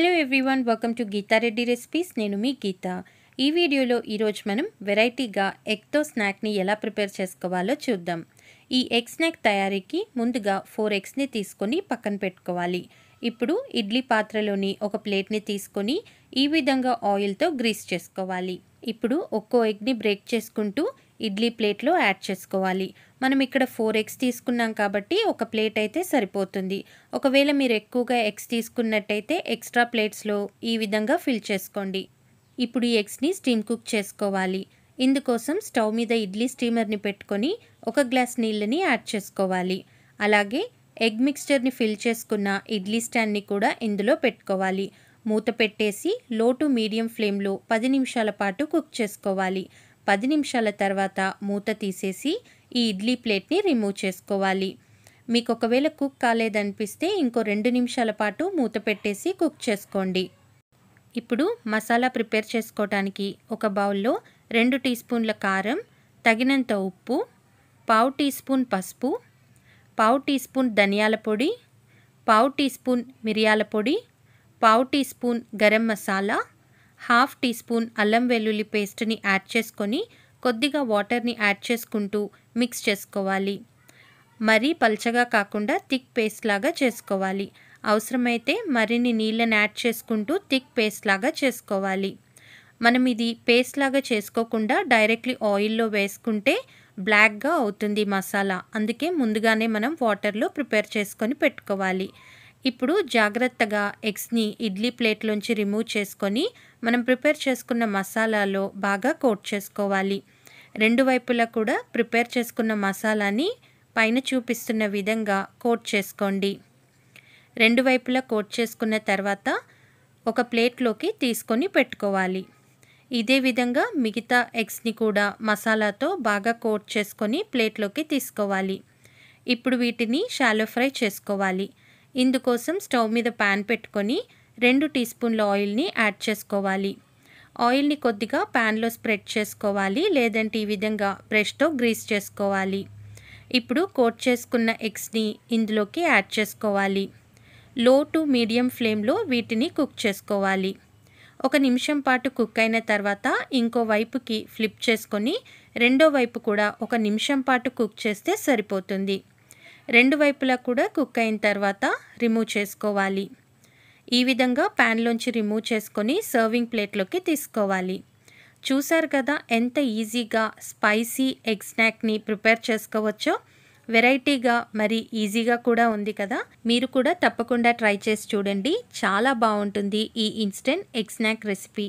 hello everyone welcome to Geetha Reddy recipes నేను మీ గీత ఈ వీడియోలో ఈరోజు మనం వెరైటీగా ఎగ్తో స్నాక్ని ఎలా ప్రిపేర్ చేసుకోవాలో చూద్దాం ఈ ఎగ్ స్నాక్ తయారీకి ముందుగా ఫోర్ ఎగ్స్ని తీసుకొని పక్కన పెట్టుకోవాలి ఇప్పుడు ఇడ్లీ పాత్రలోని ఒక ప్లేట్ని తీసుకొని ఈ విధంగా ఆయిల్తో గ్రీస్ చేసుకోవాలి ఇప్పుడు ఒక్కో ఎగ్ని బ్రేక్ చేసుకుంటూ ఇడ్లీ ప్లేట్లో యాడ్ చేసుకోవాలి మనం ఇక్కడ ఫోర్ ఎగ్స్ తీసుకున్నాం కాబట్టి ఒక ప్లేట్ అయితే సరిపోతుంది ఒకవేళ మీరు ఎక్కువగా ఎగ్స్ తీసుకున్నట్టయితే ఎక్స్ట్రా ప్లేట్స్లో ఈ విధంగా ఫిల్ చేసుకోండి ఇప్పుడు ఈ ఎగ్స్ని స్టీమ్ కుక్ చేసుకోవాలి ఇందుకోసం స్టవ్ మీద ఇడ్లీ స్టీమర్ని పెట్టుకొని ఒక గ్లాస్ నీళ్ళని యాడ్ చేసుకోవాలి అలాగే ఎగ్ మిక్స్చర్ని ఫిల్ చేసుకున్న ఇడ్లీ స్టాండ్ని కూడా ఇందులో పెట్టుకోవాలి మూత పెట్టేసి లో టు మీడియం ఫ్లేమ్లో పది నిమిషాల పాటు కుక్ చేసుకోవాలి పది నిమిషాల తర్వాత మూత తీసేసి ఈ ఇడ్లీ ప్లేట్ని రిమూవ్ చేసుకోవాలి మీకు ఒకవేళ కుక్ కాలేదనిపిస్తే ఇంకో రెండు నిమిషాల పాటు మూత పెట్టేసి కుక్ చేసుకోండి ఇప్పుడు మసాలా ప్రిపేర్ చేసుకోవడానికి ఒక బౌల్లో రెండు టీ స్పూన్ల కారం తగినంత ఉప్పు పావు టీ స్పూన్ పసుపు పావు టీ స్పూన్ ధనియాల పొడి పావు టీ స్పూన్ మిరియాల పొడి పావు tea spoon garam masala half tea spoon అల్లం వెల్లుల్లి పేస్ట్ని యాడ్ చేసుకొని కొద్దిగా వాటర్ని యాడ్ చేసుకుంటూ మిక్స్ చేసుకోవాలి మరీ పల్చగా కాకుండా థిక్ పేస్ట్ లాగా చేసుకోవాలి అవసరమైతే మరిన్ని నీళ్ళని యాడ్ చేసుకుంటూ థిక్ పేస్ట్ లాగా చేసుకోవాలి మనం ఇది పేస్ట్ లాగా చేసుకోకుండా డైరెక్ట్లీ ఆయిల్లో వేసుకుంటే బ్లాక్గా అవుతుంది మసాలా అందుకే ముందుగానే మనం వాటర్లో ప్రిపేర్ చేసుకొని పెట్టుకోవాలి ఇప్పుడు జాగ్రత్తగా ఎగ్స్ని ఇడ్లీ ప్లేట్లోంచి రిమూవ్ చేసుకొని మనం ప్రిపేర్ చేసుకున్న మసాలాలో బాగా కోట్ చేసుకోవాలి రెండు వైపులా కూడా ప్రిపేర్ చేసుకున్న మసాలాని పైన చూపిస్తున్న విధంగా కోట్ చేసుకోండి రెండు వైపులా కోట్ చేసుకున్న తర్వాత ఒక ప్లేట్లోకి తీసుకొని పెట్టుకోవాలి ఇదే విధంగా మిగతా ఎగ్స్ని కూడా మసాలాతో బాగా కోట్ చేసుకొని ప్లేట్లోకి తీసుకోవాలి ఇప్పుడు వీటిని షాలో ఫ్రై చేసుకోవాలి ఇందుకోసం స్టవ్ మీద ప్యాన్ పెట్టుకొని రెండు టీ స్పూన్ల ఆయిల్ని యాడ్ చేసుకోవాలి ఆయిల్ని కొద్దిగా ప్యాన్లో స్ప్రెడ్ చేసుకోవాలి లేదంటే ఈ విధంగా బ్రష్తో గ్రీస్ చేసుకోవాలి ఇప్పుడు కోట్ చేసుకున్న ఎగ్స్ని ఇందులోకి యాడ్ చేసుకోవాలి లో టు మీడియం ఫ్లేమ్లో వీటిని కుక్ చేసుకోవాలి ఒక నిమిషం పాటు కుక్ అయిన తర్వాత ఇంకో వైపుకి ఫ్లిప్ చేసుకొని రెండో వైపు కూడా ఒక నిమిషం పాటు కుక్ చేస్తే సరిపోతుంది రెండు వైపులా కూడా కుక్ అయిన తర్వాత రిమూవ్ చేసుకోవాలి ఈ విధంగా ప్యాన్లోంచి రిమూవ్ చేసుకొని సర్వింగ్ ప్లేట్లోకి తీసుకోవాలి చూశారు కదా ఎంత ఈజీగా స్పైసీ ఎగ్ స్నాక్ని ప్రిపేర్ చేసుకోవచ్చో వెరైటీగా మరి ఈజీగా కూడా ఉంది కదా మీరు కూడా తప్పకుండా ట్రై చేసి చూడండి చాలా బాగుంటుంది ఈ ఇన్స్టెంట్ ఎగ్ స్నాక్ రెసిపీ